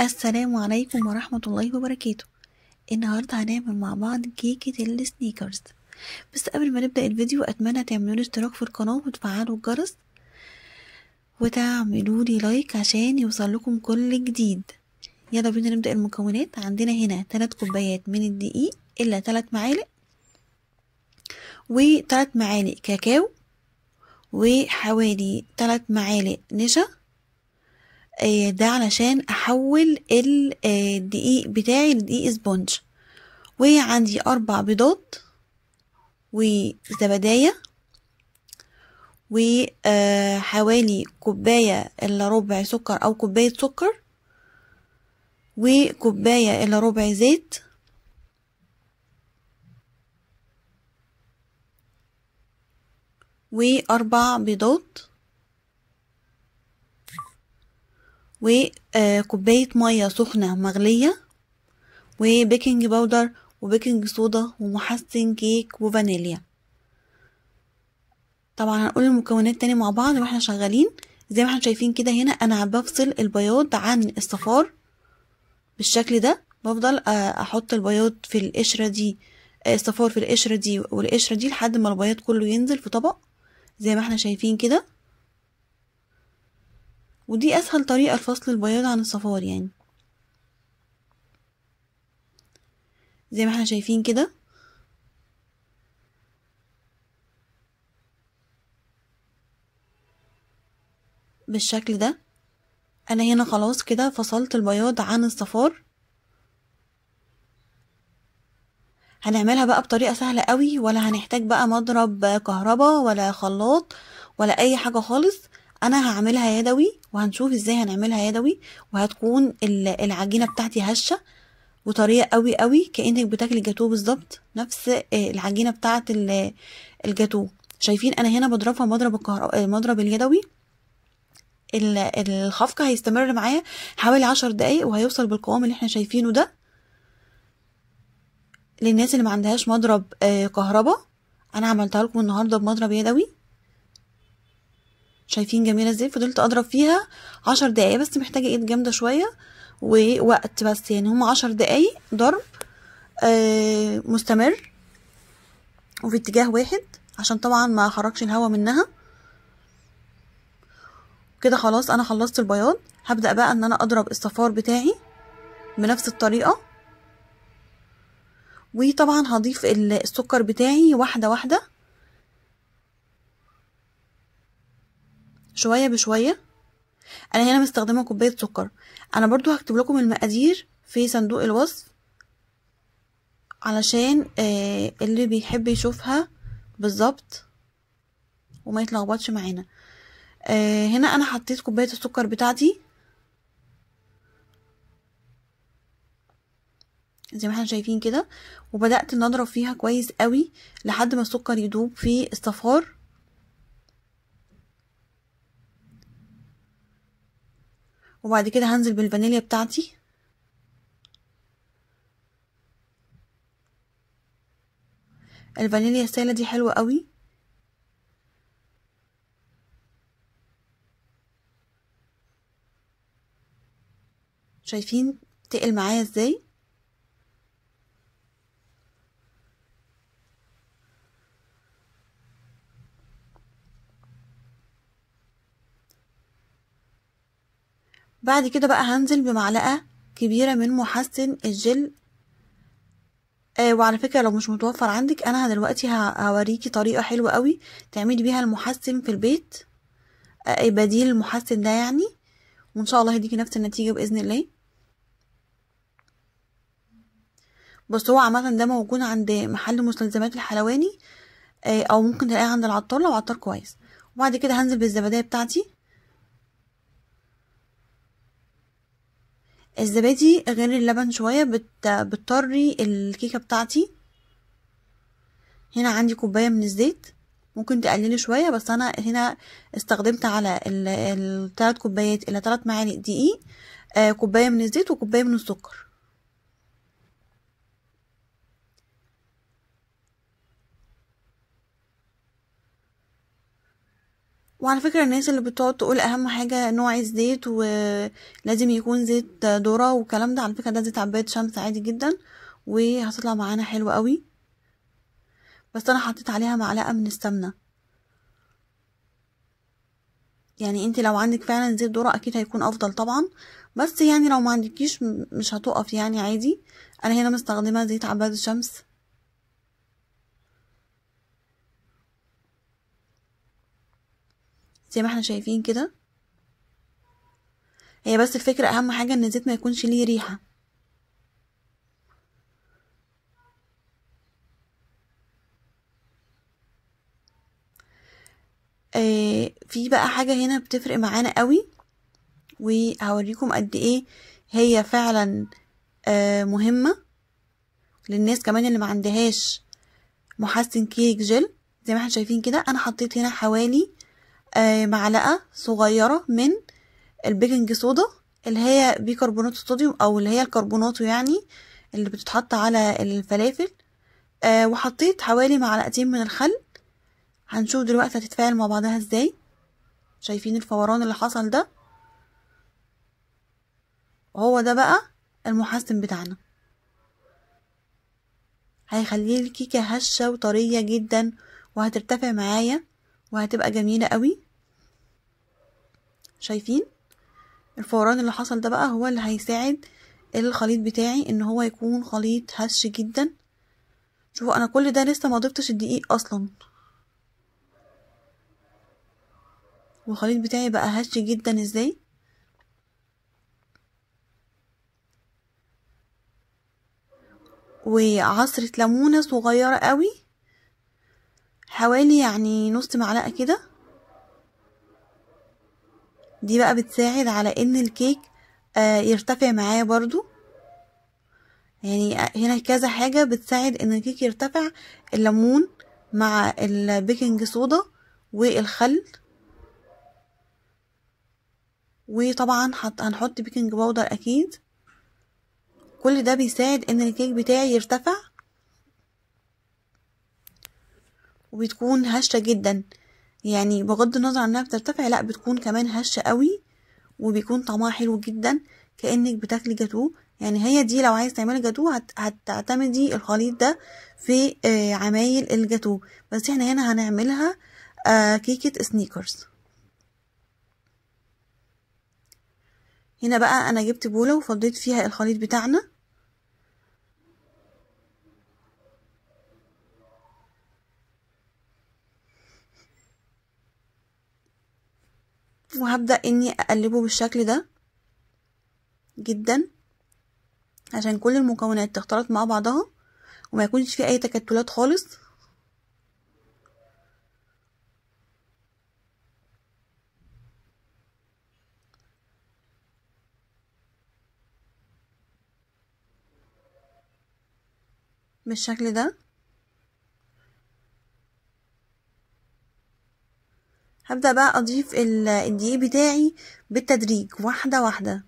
السلام عليكم ورحمة الله وبركاته النهاردة هنعمل مع بعض كيكة السنيكرز بس قبل ما نبدأ الفيديو أتمنى تعملوا اشتراك في القناة وتفعلوا الجرس وتعملوا لي لايك عشان يوصلكم كل جديد يلا بينا نبدأ المكونات عندنا هنا تلات كوبايات من الدقيق إلا تلات معالق وتلات معالق كاكاو وحوالي تلات معالق نشا آه، ده علشان احول آه، الدقيق بتاعي لدقيق سبونج وعندي اربع بيضات وزبدايه وحوالي آه، كوباية إلا ربع سكر أو كوباية سكر وكوباية إلا ربع زيت وأربع بيضات وكوباية مية سخنة مغلية وبيكنج باودر وبيكنج صودا ومحسن كيك وفانيليا طبعا هنقول المكونات تاني مع بعض واحنا شغالين زي ما احنا شايفين كده هنا انا بفصل البياض عن الصفار بالشكل ده بفضل آه، احط البياض في القشرة دي آه، الصفار في القشرة دي والقشرة دي لحد ما البياض كله ينزل في طبق زي ما احنا شايفين كده ودي أسهل طريقة لفصل البياض عن الصفار يعني زي ما احنا شايفين كده بالشكل ده انا هنا خلاص كده فصلت البياض عن الصفار هنعملها بقى بطريقة سهلة قوي ولا هنحتاج بقى مضرب كهربا ولا خلاط ولا اي حاجة خالص انا هعملها يدوي وهنشوف ازاي هنعملها يدوي وهتكون العجينه بتاعتي هشه وطريقه قوي قوي كانك بتاكلي جاتوه بالظبط نفس آه، العجينه بتاعه الجاتوه شايفين انا هنا بضربها مضرب الكهرباء المضرب آه، اليدوي الخفق هيستمر معايا حوالي عشر دقايق وهيوصل بالقوام اللي احنا شايفينه ده للناس اللي ما عندهاش مضرب آه، كهرباء انا عملتها لكم النهارده بمضرب يدوي شايفين جميله ازاي فضلت اضرب فيها عشر دقايق بس محتاجه ايد جامده شويه ووقت بس يعني هما عشر دقايق ضرب آه مستمر وفي اتجاه واحد عشان طبعا ما احركش الهوا منها كده خلاص انا خلصت البياض هبدا بقى ان انا اضرب الصفار بتاعي بنفس الطريقه وطبعا هضيف السكر بتاعي واحده واحده شوية بشوية انا هنا مستخدمة كوباية سكر انا برضو هكتب لكم المقادير في صندوق الوصف علشان آه اللي بيحب يشوفها بالظبط وما يتلخبطش معانا آه هنا انا حطيت كوباية السكر بتاعتي زي ما احنا شايفين كده وبدأت نضرب اضرب فيها كويس قوي لحد ما السكر يدوب في الصفار وبعد كده هنزل بالفانيليا بتاعتي الفانيليا السائلة دي حلوة قوي شايفين تقل معايا ازاي بعد كده بقى هنزل بمعلقة كبيرة من محسن الجل آه وعلى فكرة لو مش متوفر عندك أنا دلوقتي هوريكي طريقة حلوة قوي تعملي بيها المحسن في البيت آه بديل المحسن ده يعني وإن شاء الله هيديكي نفس النتيجة بإذن الله بس هو عامة ده موجود عند محل مستلزمات الحلواني آه، أو ممكن تلاقيه عند العطار لو عطار كويس وبعد كده هنزل بالزبدية بتاعتي الزبادي غير اللبن شوية بت... بتطري الكيكة بتاعتي هنا عندي كوباية من الزيت ممكن تقللي شوية بس أنا هنا استخدمت على الثلاث كوبايات إلى تلات معالق دقيق آه كوباية من الزيت وكوباية من السكر وعلى فكرة الناس اللي بتقعد تقول اهم حاجة نوع الزيت ولازم يكون زيت ذرة والكلام ده على فكرة ده زيت عباد شمس عادي جدا وهتطلع معانا حلو قوي بس انا حطيت عليها معلقة من السمنة يعني انت لو عندك فعلا زيت ذرة اكيد هيكون افضل طبعا بس يعني لو ما عندكيش مش هتقف يعني عادي انا هنا مستخدمة زيت عباد الشمس زي ما احنا شايفين كده هي بس الفكرة اهم حاجة ان الزيت ما يكونش ليه ريحة آه في بقى حاجة هنا بتفرق معانا قوي وهوريكم قد ايه هي فعلا آه مهمة للناس كمان اللي ما عندهاش محسن كيك جل زي ما احنا شايفين كده انا حطيت هنا حوالي آه، معلقة صغيرة من البيكنج صودا اللي هي بيكربونات الصوديوم او اللي هي الكربونات يعني اللي بتتحط على الفلافل آه، وحطيت حوالي معلقتين من الخل هنشوف دلوقتي هتتفاعل مع بعضها ازاي شايفين الفوران اللي حصل ده هو ده بقى المحسن بتاعنا هيخليه الكيكة هشة وطرية جدا وهترتفع معايا وهتبقى جميلة قوي شايفين الفوران اللي حصل ده بقى هو اللي هيساعد الخليط بتاعي ان هو يكون خليط هش جدا شوفوا انا كل ده لسه ما ضفتش الدقيق اصلا والخليط بتاعي بقى هش جدا ازاي وعصرة ليمونة صغيرة قوي حوالي يعني نص معلقة كده دي بقى بتساعد على ان الكيك آه يرتفع معايا برضو يعني آه، هنا كذا حاجة بتساعد ان الكيك يرتفع الليمون مع البيكنج صودا والخل وطبعا هنحط بيكنج باودر اكيد كل ده بيساعد ان الكيك بتاعي يرتفع وبتكون هشة جدا يعني بغض النظر عن انها بترتفع لا بتكون كمان هشة قوي وبيكون طعمها حلو جدا كأنك بتاكلي جاتوه يعني هي دي لو عايز تعملي جاتوه هتعتمدي الخليط ده في آه، عمايل الجاتوه بس احنا هنا هنعملها آه، كيكة سنيكرز هنا بقى انا جبت بولة وفضيت فيها الخليط بتاعنا وهبدأ اني اقلبه بالشكل ده جدا عشان كل المكونات تختلط مع بعضها وما يكونش فيه اي تكتلات خالص بالشكل ده هبدأ بقى أضيف الدقيق بتاعي بالتدريج واحدة واحدة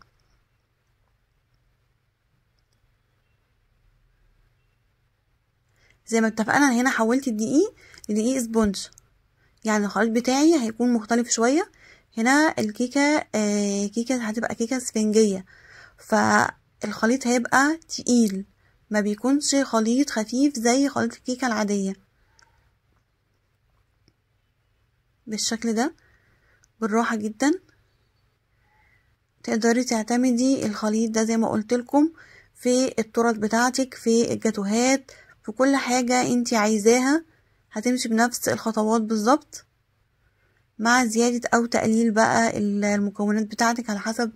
زي ما اتفقنا انا هنا حولت الدقيق لدقيق سبونج يعني الخليط بتاعي هيكون مختلف شوية هنا الكيكة آه كيكة هتبقى كيكة اسفنجية فالخليط هيبقى تقيل ما بيكونش خليط خفيف زي خليط الكيكة العادية بالشكل ده بالراحة جدا تقدري تعتمدي الخليط ده زي ما قلتلكم في الطرد بتاعتك في الجاتوهات في كل حاجة انت عايزاها هتمشي بنفس الخطوات بالظبط مع زيادة او تقليل بقى المكونات بتاعتك على حسب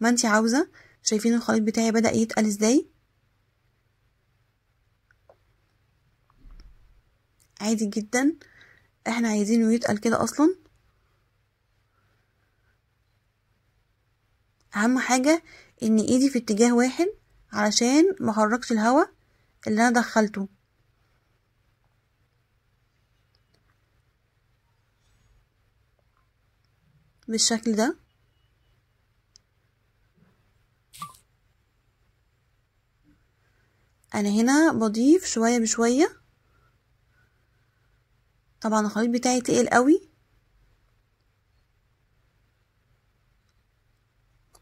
ما انت عاوزة شايفين الخليط بتاعي بدأ يتقل ازاي عادي جدا احنا عايزينه يتقل كده اصلا اهم حاجة ان ايدي في اتجاه واحد علشان محركش الهواء اللي انا دخلته بالشكل ده انا هنا بضيف شوية بشوية طبعا الخليط بتاعي تقل قوي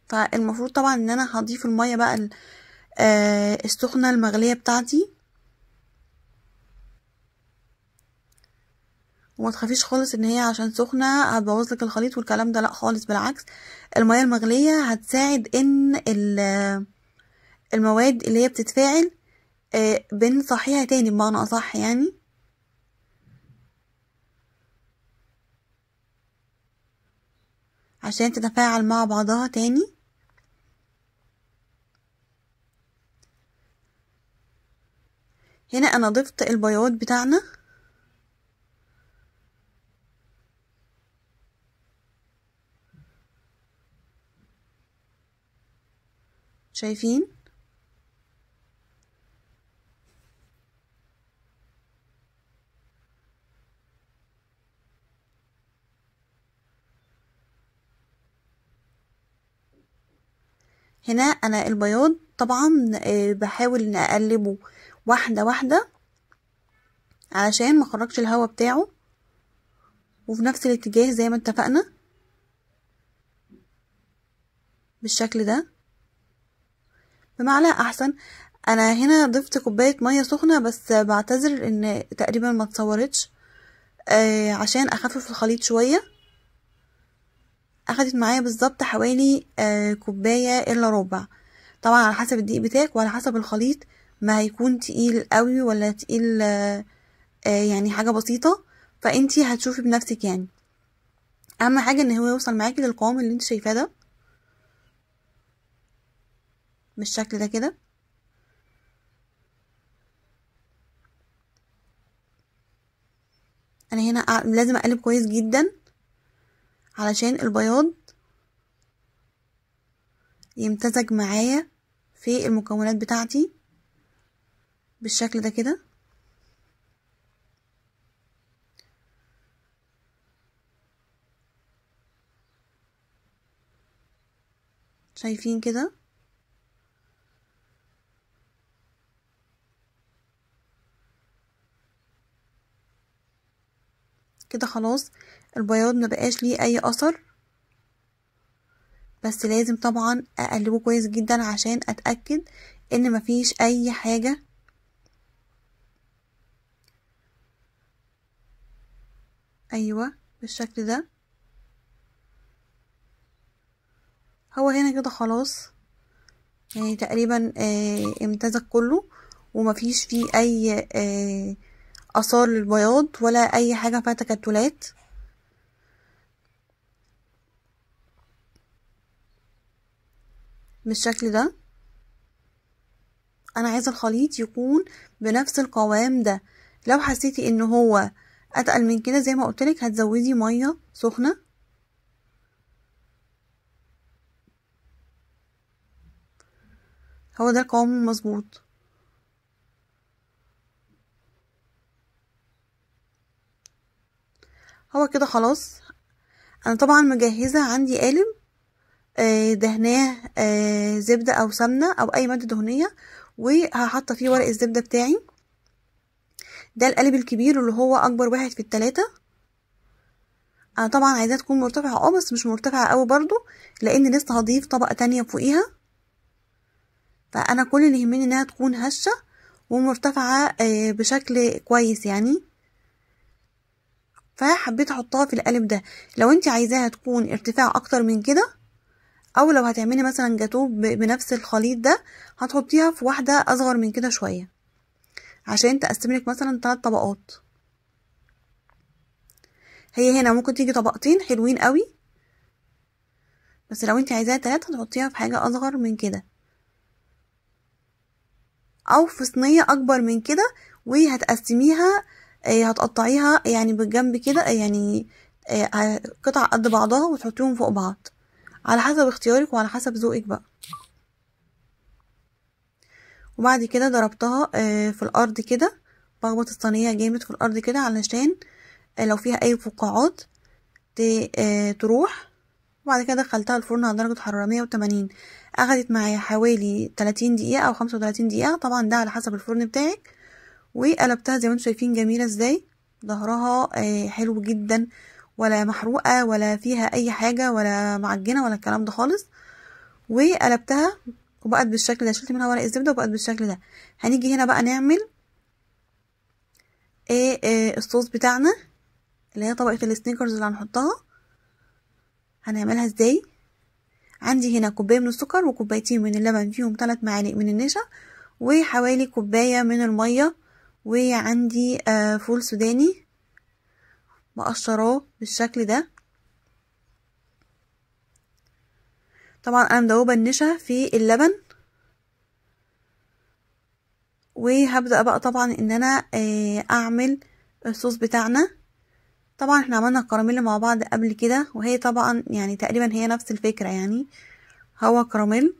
فالمفروض طبعا ان انا هضيف المية بقى آه، السخنة المغلية بتاعتي وما تخافيش خالص ان هي عشان سخنه هتبوظ لك الخليط والكلام ده لا خالص بالعكس الميه المغليه هتساعد ان المواد اللي هي بتتفاعل آه، بنصحيها تاني بمعنى اصح يعني عشان تتفاعل مع بعضها تاني هنا انا ضفت البياض بتاعنا شايفين هنا انا البياض طبعا آه، بحاول ان اقلبه واحدة واحدة علشان ما خرجش الهوا بتاعه وفي نفس الاتجاه زي ما اتفقنا بالشكل ده بمعلقة احسن انا هنا ضفت كوباية مية سخنة بس بعتذر ان تقريبا ما اتصورتش آه، عشان اخفف الخليط شوية اخدت معايا بالظبط حوالي آه، كوبايه الا ربع طبعا على حسب الدقيق بتاعك وعلى حسب الخليط ما هيكون تقيل قوي ولا تقيل آه، آه، يعني حاجه بسيطه فانتي هتشوفي بنفسك يعني اهم حاجه ان هو يوصل معاكي للقوام اللي انت شايفاه ده بالشكل ده كده انا هنا لازم اقلب كويس جدا علشان البياض يمتزج معايا في المكونات بتاعتي بالشكل ده كده شايفين كده كده خلاص البياض ما بقاش ليه اي اثر بس لازم طبعا اقلبه كويس جدا عشان اتاكد ان مفيش اي حاجه ايوه بالشكل ده هو هنا كده خلاص يعني تقريبا آه امتزج كله ومفيش فيه اي آه اثار للبياض ولا اي حاجه فيها تكتلات بالشكل ده انا عايزه الخليط يكون بنفس القوام ده لو حسيتي ان هو اتقل من كده زي ما قلتلك هتزودي ميه سخنه هو ده القوام المظبوط هو كده خلاص انا طبعا مجهزه عندي قالب آه، دهناه آه، زبدة أو سمنة أو أي مادة دهنية وهحط فيه ورق الزبدة بتاعي ده القالب الكبير اللي هو أكبر واحد في التلاتة أنا طبعا عايزاها تكون مرتفعة اه بس مش مرتفعة أوي برضو لأن لسه هضيف طبقة تانية فوقيها فأنا كل اللي يهمني إنها تكون هشة ومرتفعة آه، بشكل كويس يعني فحبيت احطها في القالب ده لو انت عايزاها تكون ارتفاع اكتر من كده او لو هتعملي مثلا جاتوه بنفس الخليط ده هتحطيها في واحده اصغر من كده شويه عشان لك مثلا ثلاث طبقات هي هنا ممكن تيجي طبقتين حلوين قوي بس لو انت عايزاها ثلاثة هتحطيها في حاجه اصغر من كده او في صينيه اكبر من كده وهتقسميها آه، هتقطعيها يعني بالجنب كده آه، يعني آه، قطع قد بعضها وتحطيهم فوق بعض على حسب اختيارك وعلى حسب ذوقك بقى وبعد كده ضربتها آه، في الارض كده بخبط الصينية جامد في الارض كده علشان آه، لو فيها اي فقاعات آه، تروح وبعد كده دخلتها الفرن على درجة حرارة مية وتمانين اخدت معايا حوالي تلاتين دقيقة او خمسة وتلاتين دقيقة طبعا ده على حسب الفرن بتاعك وقلبتها زي ما انتم شايفين جميلة ازاي ظهرها حلو جدا ولا محروقة ولا فيها أي حاجة ولا معجنة ولا الكلام ده خالص وقلبتها وبقت بالشكل ده شلت منها ورق الزبدة وبقت بالشكل ده هنيجي هنا بقى نعمل ايه, إيه الصوص بتاعنا اللي هي طبقة السنيكرز اللي هنحطها هنعملها ازاي عندي هنا كوباية من السكر وكوبايتين من اللبن فيهم ثلاث معالق من النشا وحوالي كوباية من المية وعندي آه فول سوداني مقصراه بالشكل ده طبعا انا مدوبه النشا في اللبن وهبدا بقى طبعا ان انا آه، اعمل الصوص بتاعنا طبعا احنا عملنا الكراميل مع بعض قبل كده وهي طبعا يعني تقريبا هي نفس الفكره يعني هو كراميل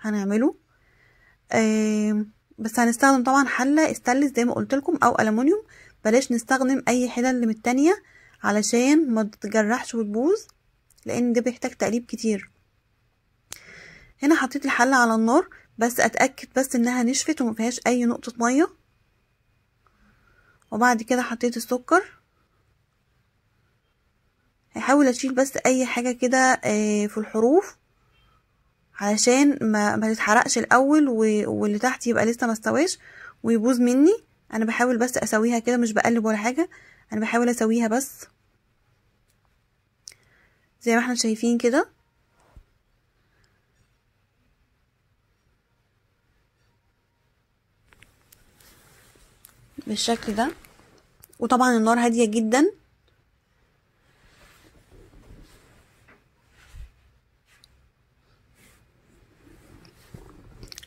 هنعمله آه، بس هنستخدم طبعا حله استانلس زي ما قلت لكم او الومنيوم بلاش نستخدم اي حلل من التانية علشان ما تجرحش وتبوظ لان ده بيحتاج تقليب كتير هنا حطيت الحلة على النار بس اتأكد بس انها نشفت وما فيهاش اي نقطة مية وبعد كده حطيت السكر هحاول اشيل بس اي حاجة كده آه، في الحروف علشان ما, ما تتحرقش الاول واللي تحت يبقى لسه ما استواش ويبوظ مني انا بحاول بس اسويها كده مش بقلب ولا حاجه انا بحاول اسويها بس زي ما احنا شايفين كده بالشكل ده وطبعا النار هاديه جدا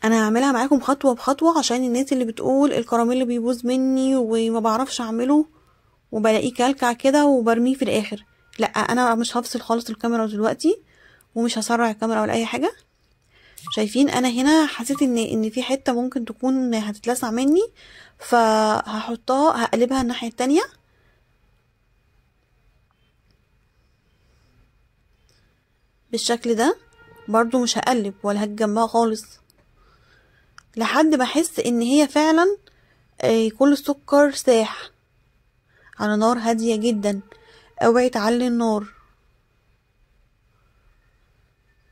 انا هعملها معاكم خطوه بخطوه عشان الناس اللي بتقول الكراميل بيبوظ مني وما بعرفش اعمله وبلاقيه كلكع كده وبرميه في الاخر لا انا مش هفصل خالص الكاميرا دلوقتي ومش هسرع الكاميرا ولا اي حاجه شايفين انا هنا حسيت ان ان في حته ممكن تكون هتتلسع مني فهحطها هقلبها الناحيه التانية بالشكل ده برضو مش هقلب ولا هتجمعها خالص لحد ما احس ان هي فعلا آه، كل السكر ساح على نار هاديه جدا اوعي تعلي النار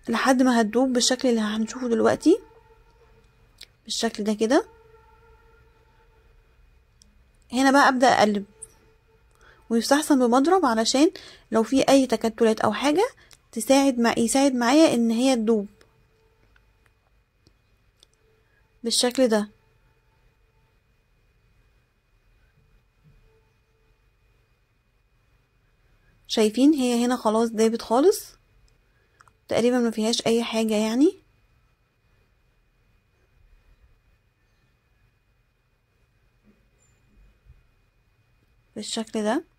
لحد ما هتدوب بالشكل اللي هنشوفه دلوقتي بالشكل ده كده هنا بقى ابدا اقلب ويستحسن بمضرب علشان لو في اي تكتلات او حاجه تساعد مع يساعد معايا ان هي تدوب بالشكل ده شايفين هي هنا خلاص دابت خالص تقريبا ما فيهاش اي حاجة يعني بالشكل ده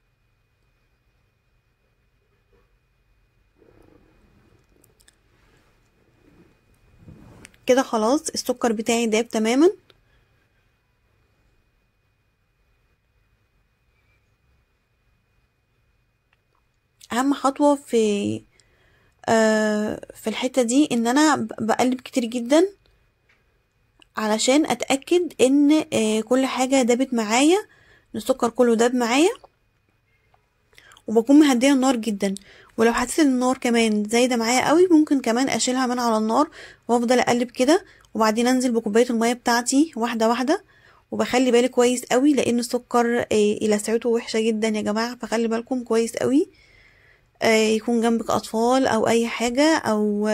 كده خلاص السكر بتاعي داب تماما اهم خطوه في آه في الحته دي ان انا بقلب كتير جدا علشان اتاكد ان آه كل حاجه دابت معايا السكر كله داب معايا وبكون مهديه النار جدا ولو حسيت ان النار كمان زايده معايا قوي ممكن كمان اشيلها من على النار وافضل اقلب كده وبعدين انزل بكوبايه الميه بتاعتي واحده واحده وبخلي بالي كويس قوي لان السكر آه، لسعته وحشه جدا يا جماعه فخلي بالكم كويس قوي آه، يكون جنبك اطفال او اي حاجه او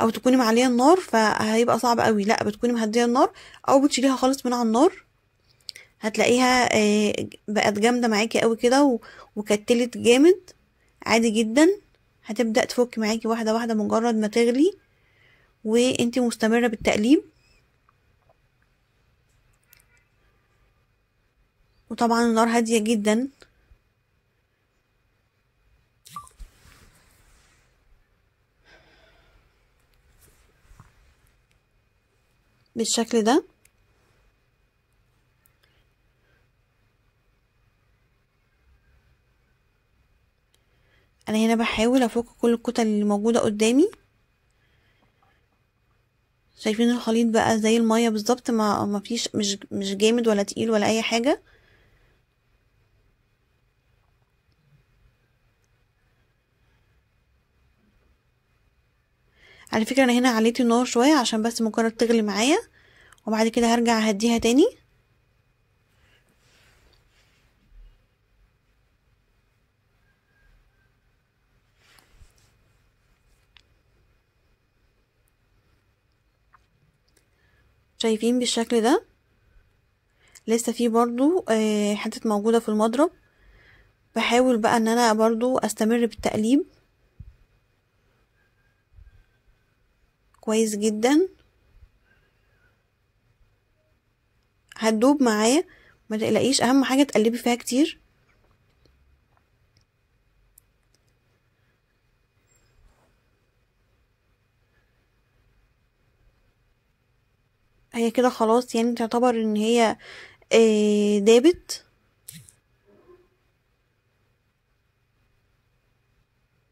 او تكوني معليه النار فهيبقى صعب قوي لا بتكوني مهديه النار او بتشيليها خالص من على النار هتلاقيها آه، بقت جامدة معاكي قوي كده وكتلت جامد عادي جدا هتبدأ تفك معاكي واحدة واحدة مجرد ما تغلي وانتي مستمرة بالتقليب وطبعا النار هادية جدا بالشكل ده انا هنا بحاول افك كل الكتل اللي موجودة قدامي شايفين الخليط بقى زي المية بالظبط ما ما فيش مش مش جامد ولا تقيل ولا اي حاجة على فكرة انا هنا عليت النار شوية عشان بس مجرد تغلي معايا وبعد كده هرجع اهديها تاني شايفين بالشكل ده لسه في برضو آه، حتت موجودة في المضرب بحاول بقى ان انا برضو استمر بالتقليب كويس جدا هتدوب معايا ما تقلقيش اهم حاجه تقلبي فيها كتير هي كده خلاص يعني تعتبر ان هي آه، دابت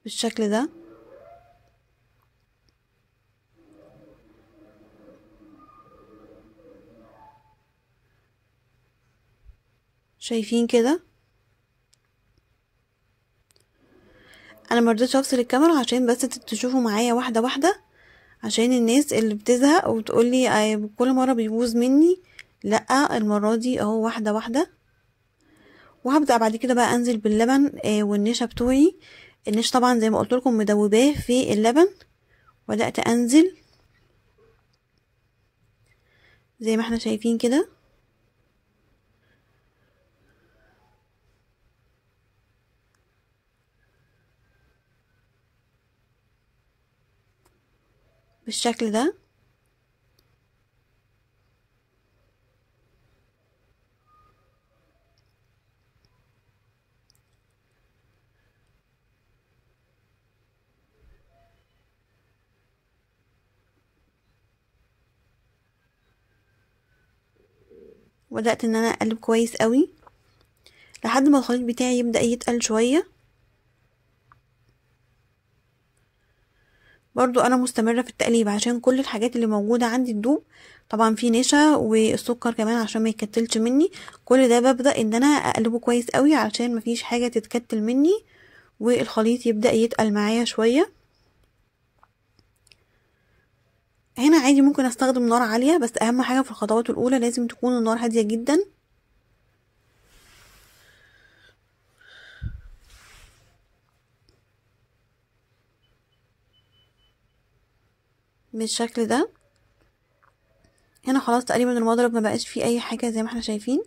بالشكل ده شايفين كده انا مرضتش افصل الكاميرا عشان بس تشوفوا معايا واحده واحده عشان الناس اللي بتزهق وتقولي كل مرة بيبوظ مني لأ المرة دي اهو واحدة واحدة وهبدأ بعد كده بقى انزل باللبن آه، والنشا بتوعي النشا طبعا زي ما لكم مدوباه في اللبن بدأت انزل زي ما احنا شايفين كده بالشكل ده وبدأت ان انا اقلب كويس قوي لحد ما الخليط بتاعي يبدأ يتقل شوية برضو انا مستمرة في التقليب عشان كل الحاجات اللي موجودة عندي تدوب طبعا في نشا والسكر كمان عشان ما يتكتلش مني كل ده ببدأ ان انا اقلبه كويس قوي عشان مفيش حاجة تتكتل مني والخليط يبدأ يتقل معايا شوية هنا عادي ممكن استخدم نار عالية بس اهم حاجة في الخطوات الاولى لازم تكون النار هادية جدا بالشكل ده هنا خلاص تقريبا المضرب ما بقاش فيه اي حاجه زي ما احنا شايفين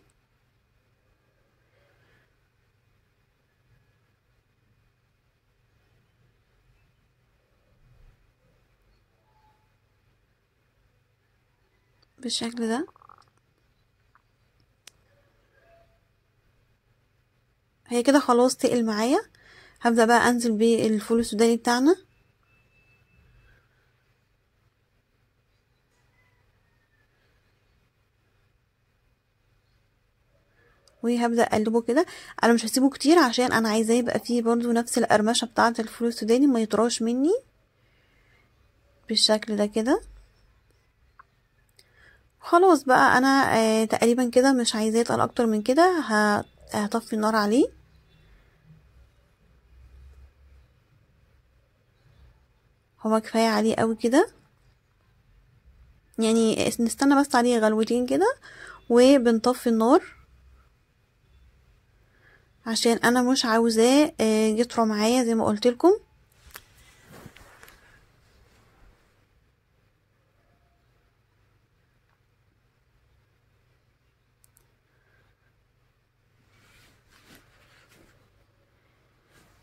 بالشكل ده هي كده خلاص تقل معايا هبدا بقى انزل بالفول السوداني بتاعنا وهبدا اقلبه كده انا مش هسيبه كتير عشان انا عايزاه يبقى فيه برضو نفس القرمشه بتاعه الفول السوداني ما يطراش مني بالشكل ده كده خلاص بقى انا آه تقريبا كده مش عايزاه يتقل اكتر من كده هطفي النار عليه هو كفايه عليه قوي كده يعني نستنى بس عليه غلوتين كده وبنطفي النار عشان انا مش عاوزاه آه، يطرى معايا زي ما قلت لكم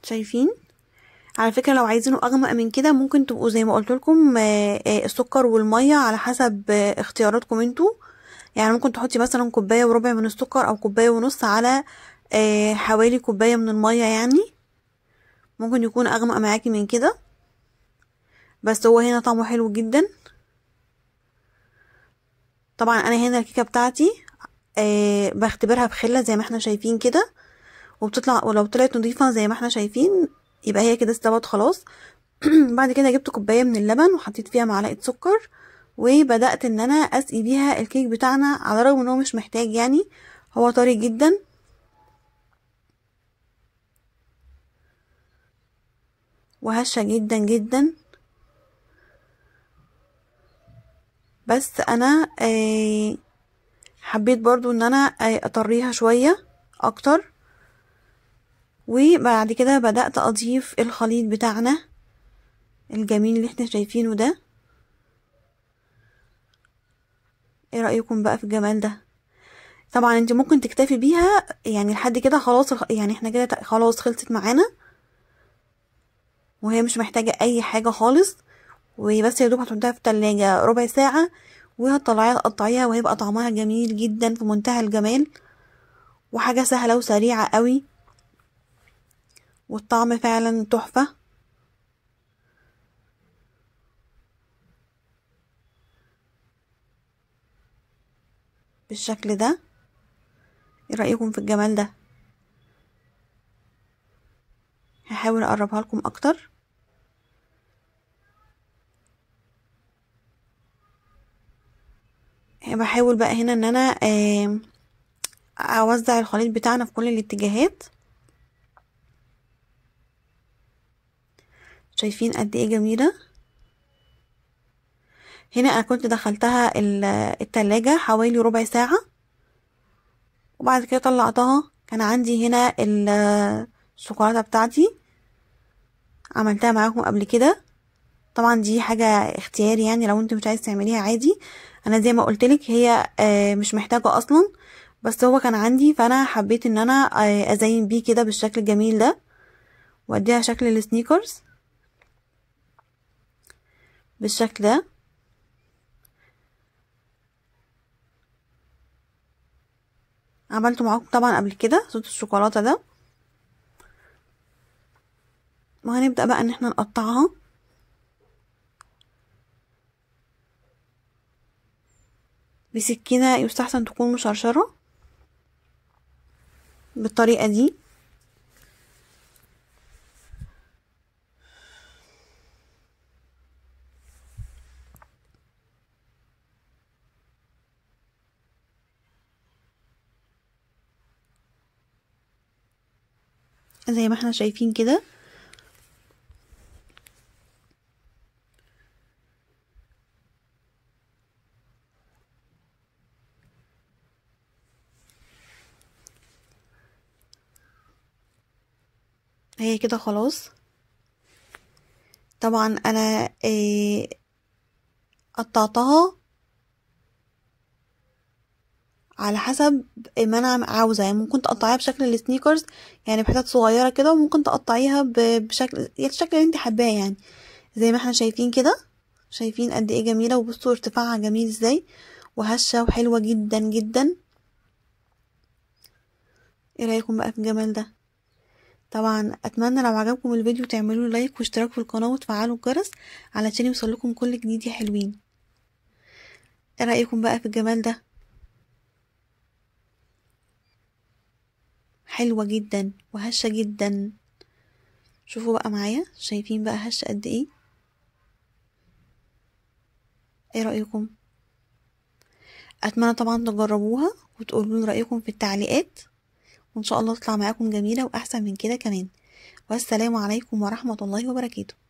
شايفين على فكره لو عايزينه اغمق من كده ممكن تبقوا زي ما قلت لكم آه، آه، السكر والميه على حسب اختياراتكم انتوا يعني ممكن تحطي مثلا كوبايه وربع من السكر او كوبايه ونص على آه، حوالي كوباية من المية يعني ممكن يكون اغمق معاكي من كده بس هو هنا طعمه حلو جدا طبعا انا هنا الكيكه بتاعتي آه، بختبرها بخله زي ما احنا شايفين كده وبتطلع ولو طلعت نظيفه زي ما احنا شايفين يبقى هي كده استوت خلاص بعد كده جبت كوبايه من اللبن وحطيت فيها معلقه سكر وبدات ان انا اسقي بيها الكيك بتاعنا على الرغم ان هو مش محتاج يعني هو طري جدا وهشة جدا جدا بس انا آه، حبيت برضو ان انا آه، اطريها شوية اكتر وبعد كده بدأت اضيف الخليط بتاعنا الجميل اللي احنا شايفينه ده ايه رأيكم بقى في الجمال ده طبعا انت ممكن تكتفي بيها يعني لحد كده خلاص يعني احنا كده خلاص خلصت معانا وهي مش محتاجة اي حاجة خالص وبس يا دوب هتحطيها في التلاجة ربع ساعة وهتطلعيها تقطعيها وهيبقى طعمها جميل جدا في منتهى الجمال وحاجة سهلة وسريعة قوي والطعم فعلا تحفة بالشكل ده ايه رأيكم في الجمال ده هحاول اقربها لكم اكتر آه، بحاول بقى هنا ان انا اوزع الخليط بتاعنا في كل الاتجاهات شايفين قد ايه جميله هنا انا كنت دخلتها التلاجة حوالي ربع ساعة وبعد كده طلعتها كان عندي هنا الشوكولاتة بتاعتي عملتها معاكم قبل كده طبعا دي حاجة اختياري يعني لو انت مش عايز تعمليها عادي انا زي ما لك هي آه، مش محتاجة اصلا بس هو كان عندي فانا حبيت ان انا آه، ازين بيه كده بالشكل الجميل ده واديها شكل السنيكرز بالشكل ده عملته معاكم طبعا قبل كده صوت الشوكولاته ده وهنبدا بقى ان احنا نقطعها بسكينة يستحسن تكون مشرشرة بالطريقة دي زي ما احنا شايفين كده هي كده خلاص طبعا انا آه قطعتها على حسب ما انا عاوزه يعني ممكن تقطعيها بشكل السنيكرز يعني بحتت صغيره كده وممكن تقطعيها بشكل يعني الشكل اللي انت حباه يعني زي ما احنا شايفين كده شايفين قد ايه جميله وبصوا ارتفاعها جميل ازاي وهشه وحلوه جدا جدا ايه رايكم بقى في الجمال ده طبعا اتمنى لو عجبكم الفيديو تعملوا لايك واشتراك في القناه وتفعلوا الجرس علشان يوصلكم كل جديد يا حلوين ايه رايكم بقى في الجمال ده حلوه جدا وهشه جدا شوفوا بقى معايا شايفين بقى هشه قد ايه ايه رايكم اتمنى طبعا تجربوها وتقولون رايكم في التعليقات وإن شاء الله تطلع معاكم جميلة وأحسن من كده كمان والسلام عليكم ورحمة الله وبركاته